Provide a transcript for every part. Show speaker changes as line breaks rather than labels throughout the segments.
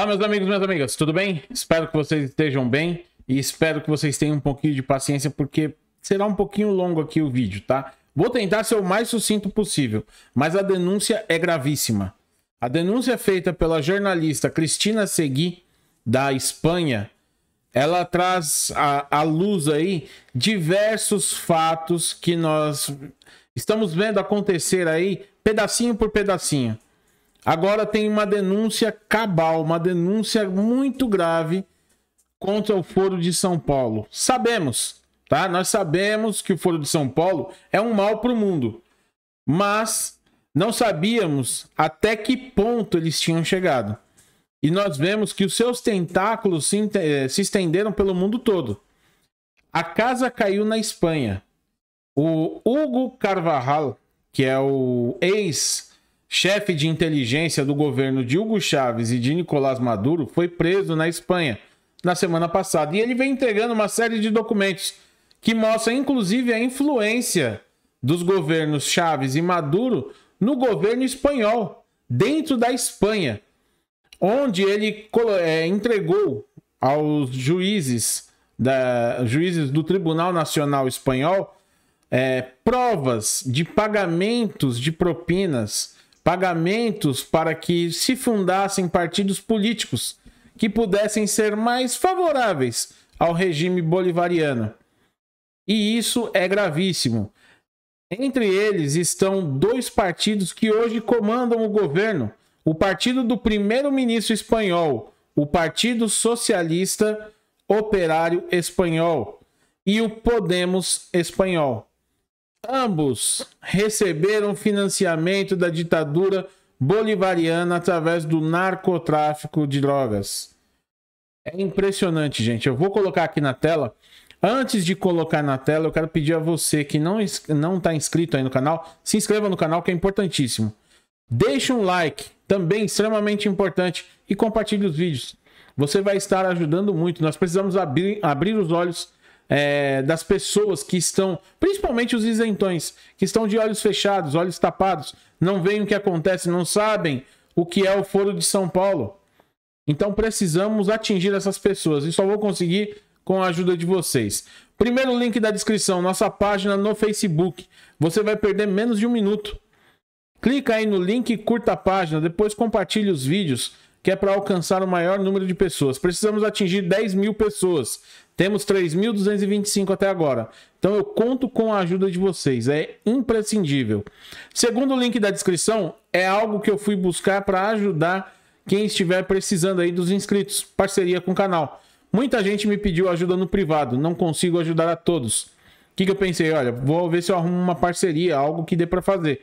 Olá, meus amigos, minhas amigas, tudo bem? Espero que vocês estejam bem e espero que vocês tenham um pouquinho de paciência porque será um pouquinho longo aqui o vídeo, tá? Vou tentar ser o mais sucinto possível, mas a denúncia é gravíssima. A denúncia feita pela jornalista Cristina Segui, da Espanha, ela traz à luz aí diversos fatos que nós estamos vendo acontecer aí pedacinho por pedacinho. Agora tem uma denúncia cabal, uma denúncia muito grave contra o Foro de São Paulo. Sabemos, tá? Nós sabemos que o Foro de São Paulo é um mal para o mundo, mas não sabíamos até que ponto eles tinham chegado. E nós vemos que os seus tentáculos se, eh, se estenderam pelo mundo todo. A casa caiu na Espanha. O Hugo Carvajal, que é o ex chefe de inteligência do governo de Hugo Chávez e de Nicolás Maduro, foi preso na Espanha na semana passada. E ele vem entregando uma série de documentos que mostram, inclusive, a influência dos governos Chávez e Maduro no governo espanhol, dentro da Espanha, onde ele é, entregou aos juízes, da, juízes do Tribunal Nacional Espanhol é, provas de pagamentos de propinas pagamentos para que se fundassem partidos políticos que pudessem ser mais favoráveis ao regime bolivariano. E isso é gravíssimo. Entre eles estão dois partidos que hoje comandam o governo: o partido do primeiro-ministro espanhol, o Partido Socialista Operário Espanhol, e o Podemos Espanhol. Ambos receberam financiamento da ditadura bolivariana através do narcotráfico de drogas. É impressionante, gente. Eu vou colocar aqui na tela. Antes de colocar na tela, eu quero pedir a você que não não está inscrito aí no canal, se inscreva no canal que é importantíssimo. Deixe um like, também extremamente importante, e compartilhe os vídeos. Você vai estar ajudando muito. Nós precisamos abrir, abrir os olhos é, das pessoas que estão, principalmente os isentões, que estão de olhos fechados, olhos tapados, não veem o que acontece, não sabem o que é o Foro de São Paulo. Então precisamos atingir essas pessoas e só vou conseguir com a ajuda de vocês. Primeiro link da descrição, nossa página no Facebook. Você vai perder menos de um minuto. Clica aí no link e curta a página, depois compartilhe os vídeos que é para alcançar o maior número de pessoas. Precisamos atingir 10 mil pessoas. Temos 3.225 até agora. Então eu conto com a ajuda de vocês. É imprescindível. Segundo o link da descrição, é algo que eu fui buscar para ajudar quem estiver precisando aí dos inscritos. Parceria com o canal. Muita gente me pediu ajuda no privado. Não consigo ajudar a todos. O que, que eu pensei? Olha, vou ver se eu arrumo uma parceria, algo que dê para fazer.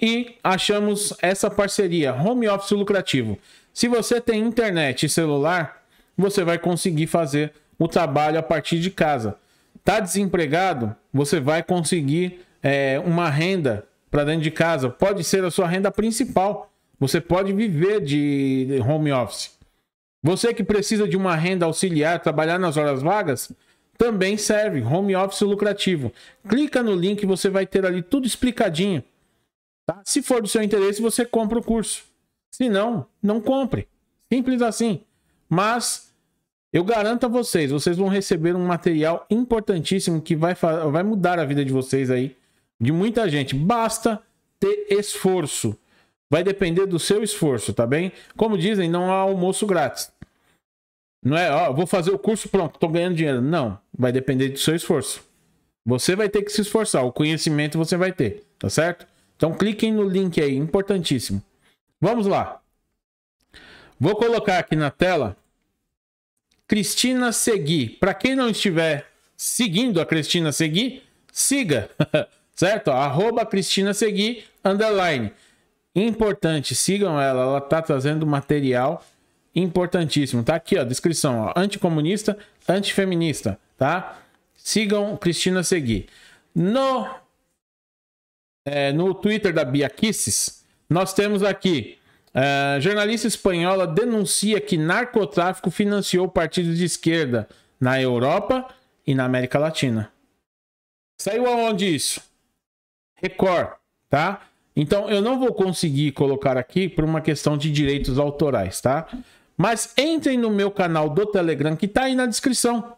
E achamos essa parceria, home office lucrativo. Se você tem internet e celular, você vai conseguir fazer o trabalho a partir de casa. Tá desempregado? Você vai conseguir é, uma renda para dentro de casa. Pode ser a sua renda principal. Você pode viver de home office. Você que precisa de uma renda auxiliar, trabalhar nas horas vagas, também serve. Home office lucrativo. Clica no link, você vai ter ali tudo explicadinho. Tá? Se for do seu interesse, você compra o curso. Se não, não compre. Simples assim. Mas eu garanto a vocês, vocês vão receber um material importantíssimo que vai, vai mudar a vida de vocês aí, de muita gente. Basta ter esforço. Vai depender do seu esforço, tá bem? Como dizem, não há almoço grátis. Não é, ó, vou fazer o curso, pronto, tô ganhando dinheiro. Não, vai depender do seu esforço. Você vai ter que se esforçar, o conhecimento você vai ter, tá certo? Então cliquem no link aí, importantíssimo. Vamos lá. Vou colocar aqui na tela Cristina Segui. Para quem não estiver seguindo a Cristina Segui, siga, certo? Arroba Cristina Segui, underline. Importante, sigam ela, ela tá trazendo material importantíssimo. Tá aqui, ó, descrição, ó, anticomunista, antifeminista, tá? Sigam Cristina Segui. No, é, no Twitter da Bia Kisses, nós temos aqui. Uh, jornalista espanhola denuncia que narcotráfico financiou partidos de esquerda na Europa e na América Latina. Saiu aonde isso? Record, tá? Então eu não vou conseguir colocar aqui por uma questão de direitos autorais, tá? Mas entrem no meu canal do Telegram que tá aí na descrição.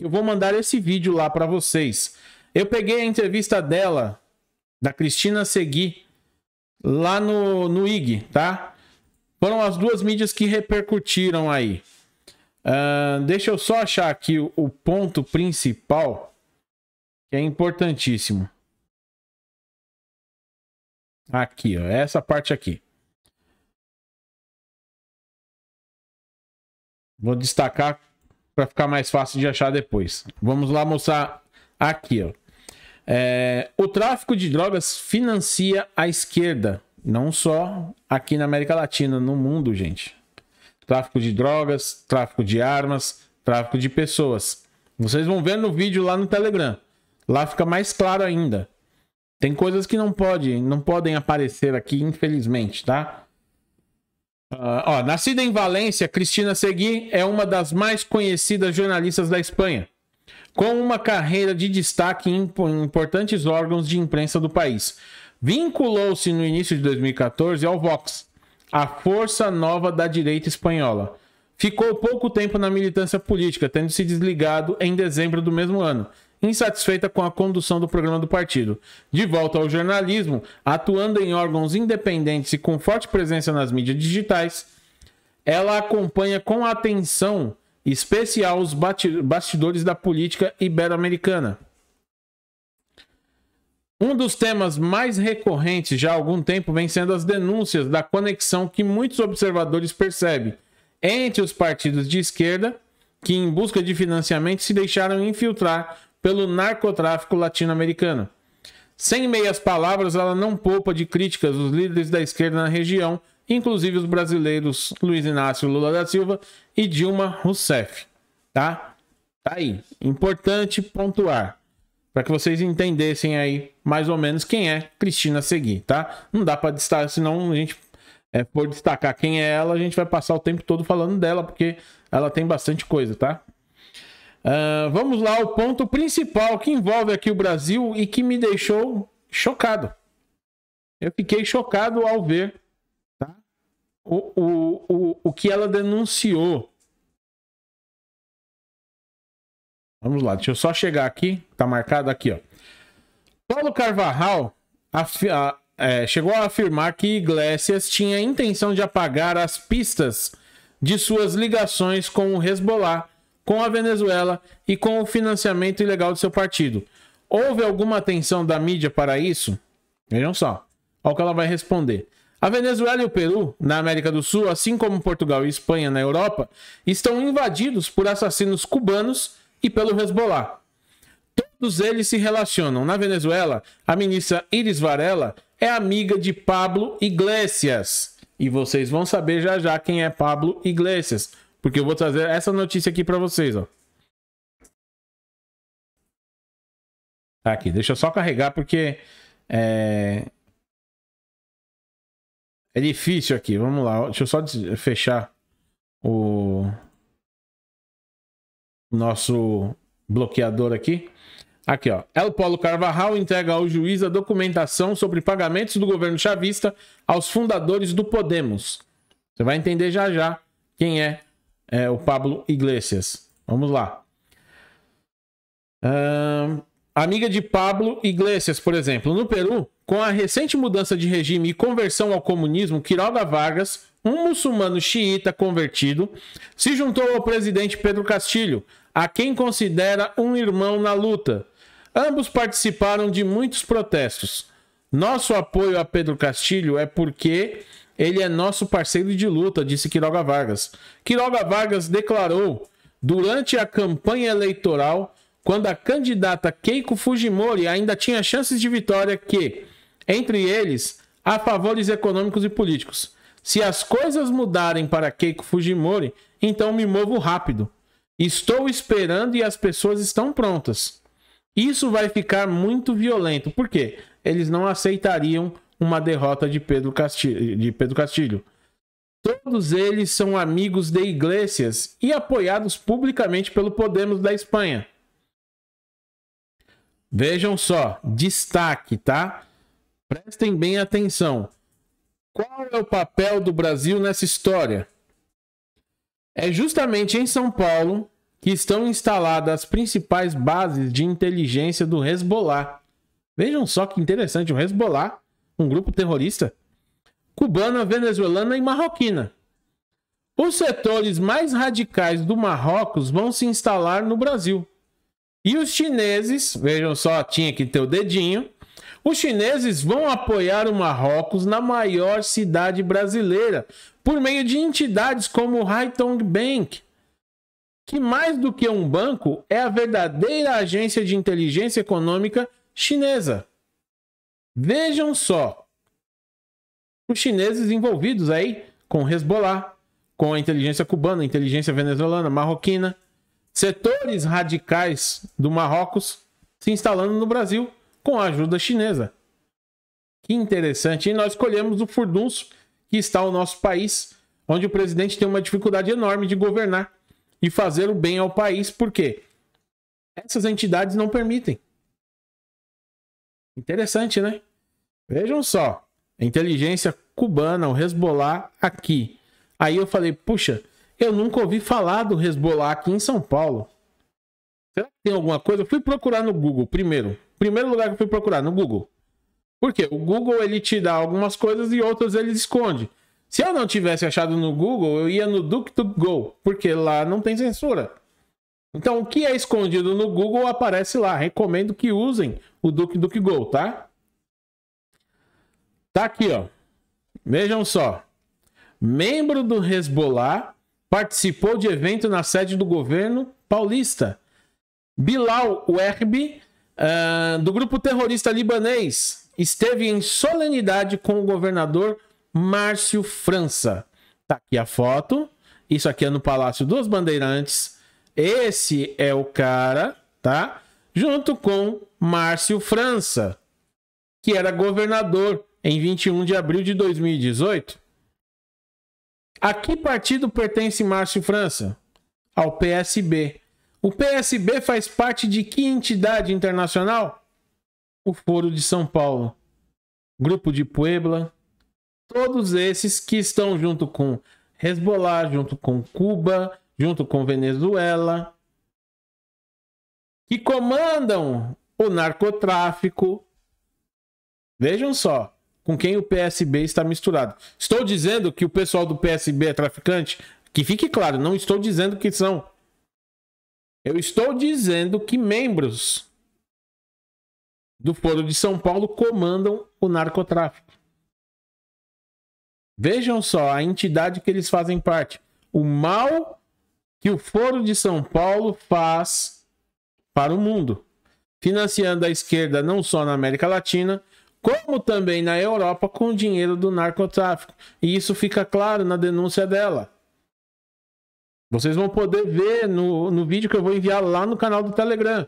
Eu vou mandar esse vídeo lá para vocês. Eu peguei a entrevista dela, da Cristina Segui, lá no, no IG, tá? Foram as duas mídias que repercutiram aí. Uh, deixa eu só achar aqui o, o ponto principal, que é importantíssimo. Aqui, ó, essa parte aqui. Vou destacar para ficar mais fácil de achar depois. Vamos lá mostrar aqui, ó. É, o tráfico de drogas financia a esquerda, não só aqui na América Latina, no mundo, gente. Tráfico de drogas, tráfico de armas, tráfico de pessoas. Vocês vão ver no vídeo lá no Telegram. Lá fica mais claro ainda. Tem coisas que não pode, não podem aparecer aqui, infelizmente, tá? Uh, ó, nascida em Valência, Cristina Segui é uma das mais conhecidas jornalistas da Espanha com uma carreira de destaque em importantes órgãos de imprensa do país. Vinculou-se no início de 2014 ao Vox, a força nova da direita espanhola. Ficou pouco tempo na militância política, tendo se desligado em dezembro do mesmo ano, insatisfeita com a condução do programa do partido. De volta ao jornalismo, atuando em órgãos independentes e com forte presença nas mídias digitais, ela acompanha com atenção especial os bastidores da política ibero-americana. Um dos temas mais recorrentes já há algum tempo vem sendo as denúncias da conexão que muitos observadores percebem entre os partidos de esquerda, que em busca de financiamento se deixaram infiltrar pelo narcotráfico latino-americano. Sem meias palavras, ela não poupa de críticas os líderes da esquerda na região inclusive os brasileiros Luiz Inácio Lula da Silva e Dilma Rousseff, tá? Tá aí, importante pontuar para que vocês entendessem aí mais ou menos quem é Cristina Segui, tá? Não dá para destacar, senão a gente é, por destacar quem é ela, a gente vai passar o tempo todo falando dela, porque ela tem bastante coisa, tá? Uh, vamos lá, o ponto principal que envolve aqui o Brasil e que me deixou chocado. Eu fiquei chocado ao ver o, o, o, o que ela denunciou. Vamos lá, deixa eu só chegar aqui. Tá marcado aqui, ó. Paulo Carvajal é, chegou a afirmar que Iglesias tinha a intenção de apagar as pistas de suas ligações com o Hezbollah, com a Venezuela e com o financiamento ilegal de seu partido. Houve alguma atenção da mídia para isso? Vejam só. Olha o que ela vai responder. A Venezuela e o Peru, na América do Sul, assim como Portugal e Espanha na Europa, estão invadidos por assassinos cubanos e pelo Hezbollah. Todos eles se relacionam. Na Venezuela, a ministra Iris Varela é amiga de Pablo Iglesias. E vocês vão saber já já quem é Pablo Iglesias, porque eu vou trazer essa notícia aqui para vocês, ó. Tá aqui, deixa eu só carregar porque é, é difícil aqui, vamos lá. Deixa eu só fechar o nosso bloqueador aqui. Aqui, ó. El Polo Carvajal entrega ao juiz a documentação sobre pagamentos do governo chavista aos fundadores do Podemos. Você vai entender já já quem é, é o Pablo Iglesias. Vamos lá. Um amiga de Pablo Iglesias, por exemplo. No Peru, com a recente mudança de regime e conversão ao comunismo, Quiroga Vargas, um muçulmano xiita convertido, se juntou ao presidente Pedro Castilho, a quem considera um irmão na luta. Ambos participaram de muitos protestos. Nosso apoio a Pedro Castilho é porque ele é nosso parceiro de luta, disse Quiroga Vargas. Quiroga Vargas declarou durante a campanha eleitoral quando a candidata Keiko Fujimori ainda tinha chances de vitória que, entre eles, há favores econômicos e políticos. Se as coisas mudarem para Keiko Fujimori, então me movo rápido. Estou esperando e as pessoas estão prontas. Isso vai ficar muito violento, porque eles não aceitariam uma derrota de Pedro Castilho. De Pedro Castilho. Todos eles são amigos de Iglesias e apoiados publicamente pelo Podemos da Espanha. Vejam só, destaque, tá? Prestem bem atenção. Qual é o papel do Brasil nessa história? É justamente em São Paulo que estão instaladas as principais bases de inteligência do Hezbollah. Vejam só que interessante, o Hezbollah, um grupo terrorista cubana, venezuelana e marroquina. Os setores mais radicais do Marrocos vão se instalar no Brasil e os chineses, vejam só, tinha que ter o dedinho. Os chineses vão apoiar o Marrocos na maior cidade brasileira por meio de entidades como o Haitong Bank, que mais do que um banco é a verdadeira agência de inteligência econômica chinesa. Vejam só, os chineses envolvidos aí com Hezbollah, com a inteligência cubana, inteligência venezuelana, marroquina setores radicais do Marrocos se instalando no Brasil com a ajuda chinesa. Que interessante. E nós escolhemos o furdunço que está o nosso país, onde o presidente tem uma dificuldade enorme de governar e fazer o bem ao país, porque essas entidades não permitem. Interessante, né? Vejam só, a inteligência cubana, o Hezbollah aqui. Aí eu falei, puxa, eu nunca ouvi falar do Hezbollah aqui em São Paulo. Será que tem alguma coisa? Eu fui procurar no Google primeiro. Primeiro lugar que eu fui procurar, no Google. Por quê? O Google ele te dá algumas coisas e outras ele esconde. Se eu não tivesse achado no Google, eu ia no DuckDuckGo, porque lá não tem censura. Então, o que é escondido no Google aparece lá. Recomendo que usem o DuckDuckGo, tá? Tá aqui, ó. Vejam só. Membro do Hezbollah participou de evento na sede do governo paulista. Bilal Werbi, uh, ah, do grupo terrorista libanês, esteve em solenidade com o governador Márcio França. Tá aqui a foto. Isso aqui é no Palácio dos Bandeirantes. Esse é o cara, tá? Junto com Márcio França, que era governador em 21 de abril de 2018. A que partido pertence Márcio França? Ao PSB. O PSB faz parte de que entidade internacional? O Foro de São Paulo, Grupo de Puebla, todos esses que estão junto com Hezbollah, junto com Cuba, junto com Venezuela, que comandam o narcotráfico. Vejam só, com quem o PSB está misturado. Estou dizendo que o pessoal do PSB é traficante? Que fique claro, não estou dizendo que são. Eu estou dizendo que membros do Foro de São Paulo comandam o narcotráfico. Vejam só a entidade que eles fazem parte. O mal que o Foro de São Paulo faz para o mundo, financiando a esquerda não só na América Latina, como também na Europa com o dinheiro do narcotráfico. E isso fica claro na denúncia dela. Vocês vão poder ver no, no vídeo que eu vou enviar lá no canal do Telegram.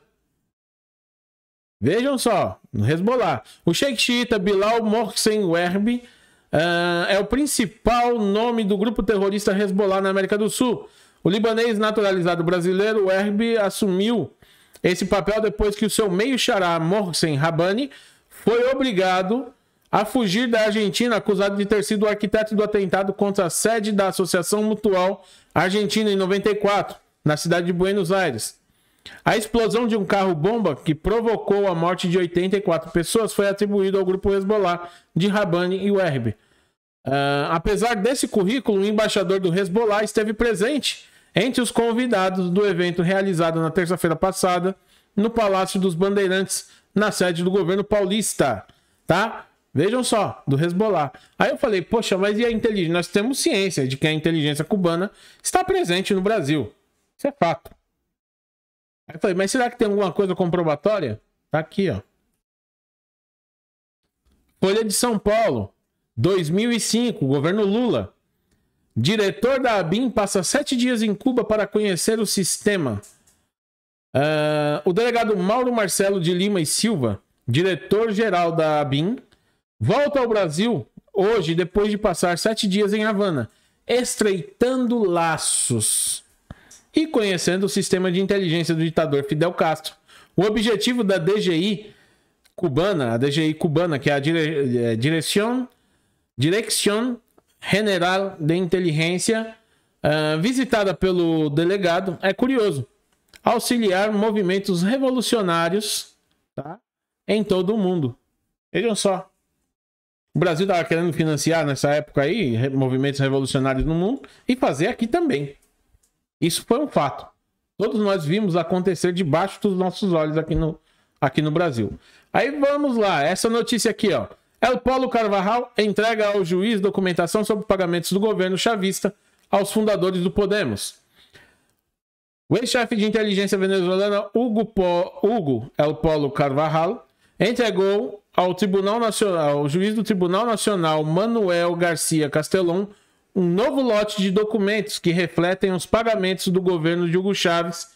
Vejam só, no Hezbollah. O Sheikh Shiita Bilal Mohsen Werb uh, eh, é o principal nome do grupo terrorista Hezbollah na América do Sul. O libanês naturalizado brasileiro Werb assumiu esse papel depois que o seu meio-xará Mohsen Rabani foi obrigado a fugir da Argentina, acusado de ter sido o arquiteto do atentado contra a sede da Associação Mutual Argentina em 94, na cidade de Buenos Aires. A explosão de um carro-bomba que provocou a morte de 84 pessoas foi atribuída ao grupo Hezbollah de Rabani e Werb. Uh, ah, apesar desse currículo, o embaixador do Hezbollah esteve presente entre os convidados do evento realizado na terça-feira passada no Palácio dos Bandeirantes, na sede do governo paulista, tá? Vejam só, do Hezbollah. Aí eu falei, poxa, mas e a inteligência? Nós temos ciência de que a inteligência cubana está presente no Brasil. Isso é fato. Aí eu falei, mas será que tem alguma coisa comprobatória? Tá aqui, ó. Folha de São Paulo, 2005, governo Lula. Diretor da ABIN passa sete dias em Cuba para conhecer o sistema. Uh, o delegado Mauro Marcelo de Lima e Silva, diretor-geral da ABIN, volta ao Brasil hoje, depois de passar sete dias em Havana, estreitando laços e conhecendo o sistema de inteligência do ditador Fidel Castro. O objetivo da DGI cubana, a DGI cubana, que é a é, direção General de Inteligência, uh, visitada pelo delegado, é curioso auxiliar movimentos revolucionários tá? em todo o mundo. Vejam só. O Brasil estava querendo financiar nessa época aí movimentos revolucionários no mundo e fazer aqui também. Isso foi um fato. Todos nós vimos acontecer debaixo dos nossos olhos aqui no, aqui no Brasil. Aí vamos lá, essa notícia aqui, ó. o Paulo Carvajal entrega ao juiz documentação sobre pagamentos do governo chavista aos fundadores do Podemos. O ex-chefe de inteligência venezuelana Hugo, po, Hugo El Polo Carvajal entregou ao Tribunal Nacional, ao juiz do Tribunal Nacional Manuel Garcia Castelon, um novo lote de documentos que refletem os pagamentos do governo de Hugo Chávez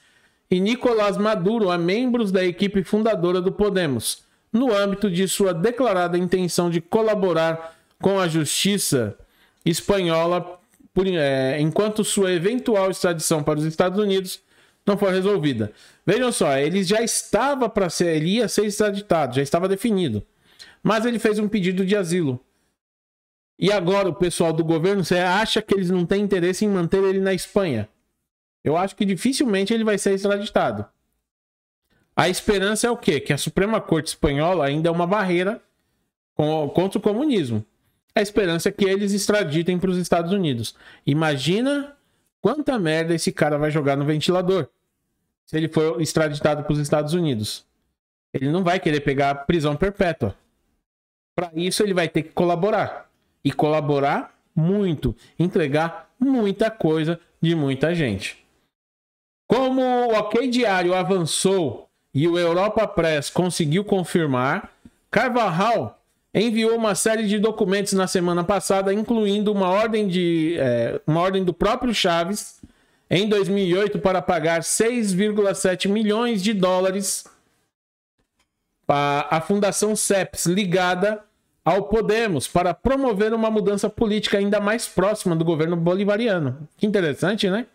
e Nicolás Maduro a membros da equipe fundadora do Podemos, no âmbito de sua declarada intenção de colaborar com a justiça espanhola por, é, enquanto sua eventual extradição para os Estados Unidos não foi resolvida. Vejam só, ele já estava para ser, ele ia ser extraditado, já estava definido. Mas ele fez um pedido de asilo. E agora o pessoal do governo, você acha que eles não têm interesse em manter ele na Espanha? Eu acho que dificilmente ele vai ser extraditado. A esperança é o quê? Que a Suprema Corte Espanhola ainda é uma barreira contra o comunismo. A esperança é que eles extraditem para os Estados Unidos. Imagina quanta merda esse cara vai jogar no ventilador se ele for extraditado para os Estados Unidos. Ele não vai querer pegar prisão perpétua. Para isso, ele vai ter que colaborar. E colaborar muito. Entregar muita coisa de muita gente. Como o OK Diário avançou e o Europa Press conseguiu confirmar, Carvajal enviou uma série de documentos na semana passada, incluindo uma ordem, de, é, uma ordem do próprio Chaves em 2008 para pagar 6,7 milhões de dólares à Fundação CEPS, ligada ao Podemos, para promover uma mudança política ainda mais próxima do governo bolivariano. Que interessante, né?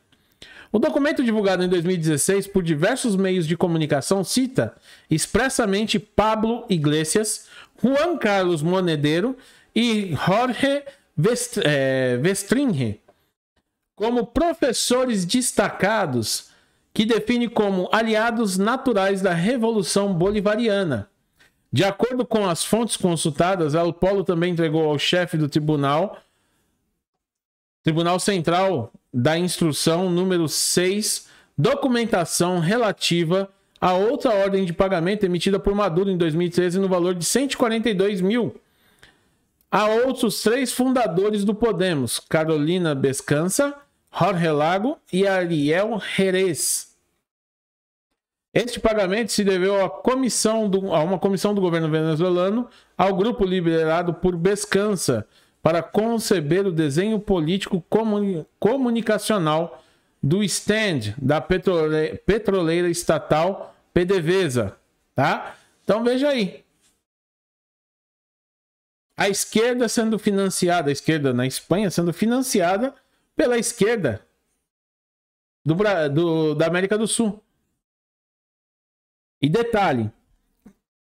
O documento divulgado em 2016 por diversos meios de comunicação cita expressamente Pablo Iglesias, Juan Carlos Monedero e Jorge Vest, eh, como professores destacados, que define como aliados naturais da Revolução Bolivariana. De acordo com as fontes consultadas, El Polo também entregou ao chefe do tribunal, Tribunal Central da Instrução número 6, documentação relativa a outra ordem de pagamento emitida por Maduro em 2013 no valor de 142 mil a outros três fundadores do Podemos, Carolina Bescansa, Jorge Lago e Ariel Jerez. Este pagamento se deveu comissão do, a uma comissão do governo venezuelano ao grupo liberado por Bescansa para conceber o desenho político comuni, comunicacional do stand da petrole, petroleira estatal PDVSA, tá? Então veja aí. A esquerda sendo financiada, a esquerda na Espanha sendo financiada pela esquerda do, do, da América do Sul. E detalhe,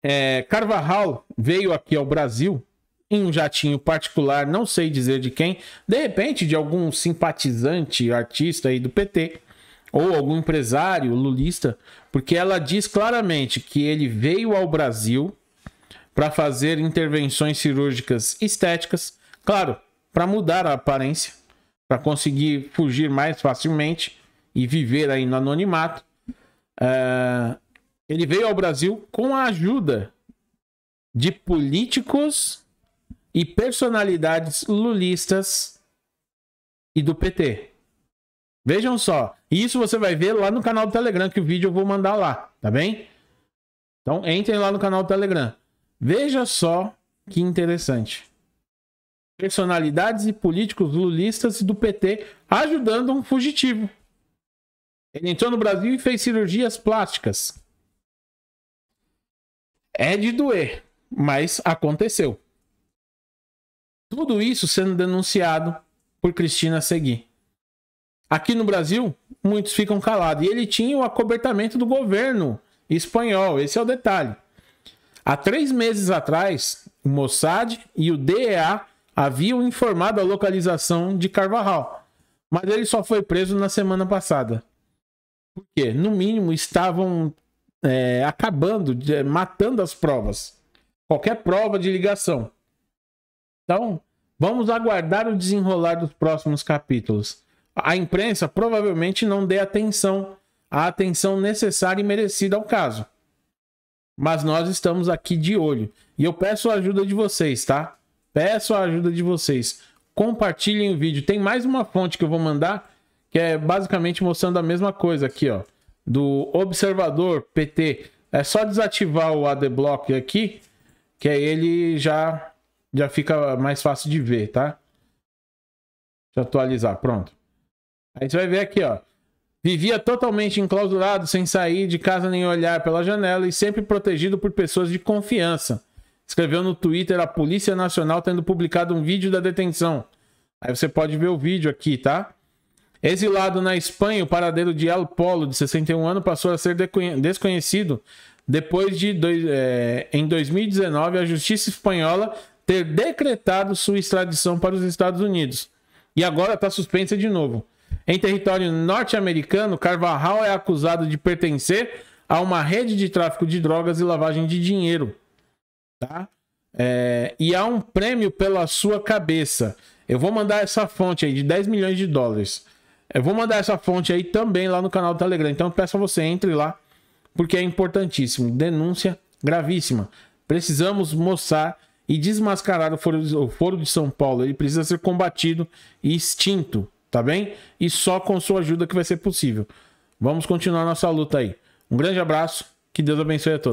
é, Carvajal veio aqui ao Brasil em um jatinho particular, não sei dizer de quem, de repente de algum simpatizante, artista aí do PT, ou algum empresário lulista, porque ela diz claramente que ele veio ao Brasil para fazer intervenções cirúrgicas estéticas, claro, para mudar a aparência para conseguir fugir mais facilmente e viver aí no anonimato. Uh, ele veio ao Brasil com a ajuda de políticos e personalidades lulistas e do PT. Vejam só, isso você vai ver lá no canal do Telegram, que o vídeo eu vou mandar lá, tá bem? Então entrem lá no canal do Telegram. Veja só que interessante personalidades e políticos lulistas do PT ajudando um fugitivo. Ele entrou no Brasil e fez cirurgias plásticas. É de doer, mas aconteceu. Tudo isso sendo denunciado por Cristina Segui. Aqui no Brasil, muitos ficam calados. E ele tinha o acobertamento do governo espanhol, esse é o detalhe. Há três meses atrás, o Mossad e o DEA haviam informado a localização de Carvajal, mas ele só foi preso na semana passada. Por quê? No mínimo, estavam é, acabando, de, matando as provas. Qualquer prova de ligação. Então, vamos aguardar o desenrolar dos próximos capítulos. A imprensa provavelmente não dê atenção, a atenção necessária e merecida ao caso. Mas nós estamos aqui de olho. E eu peço a ajuda de vocês, tá? Peço a ajuda de vocês. Compartilhem o vídeo. Tem mais uma fonte que eu vou mandar, que é basicamente mostrando a mesma coisa aqui, ó. Do Observador PT. É só desativar o adblock aqui, que aí ele já, já fica mais fácil de ver, tá? Deixa eu atualizar, pronto. Aí você vai ver aqui, ó. Vivia totalmente enclausurado, sem sair de casa nem olhar pela janela e sempre protegido por pessoas de confiança escreveu no Twitter: a Polícia Nacional tendo publicado um vídeo da detenção. Aí você pode ver o vídeo aqui, tá? Exilado na Espanha, o paradeiro de El Polo, de 61 anos, passou a ser desconhecido depois de, dois, é, em 2019, a justiça espanhola ter decretado sua extradição para os Estados Unidos. E agora está suspensa de novo. Em território norte-americano, Carvajal é acusado de pertencer a uma rede de tráfico de drogas e lavagem de dinheiro tá? É, e há um prêmio pela sua cabeça. Eu vou mandar essa fonte aí de 10 milhões de dólares. Eu vou mandar essa fonte aí também lá no canal do Telegram. Então peço a você, entre lá, porque é importantíssimo. Denúncia gravíssima. Precisamos mostrar e desmascarar o foro, o foro de São Paulo. Ele precisa ser combatido e extinto, tá bem? E só com sua ajuda que vai ser possível. Vamos continuar nossa luta aí. Um grande abraço, que Deus abençoe a todos.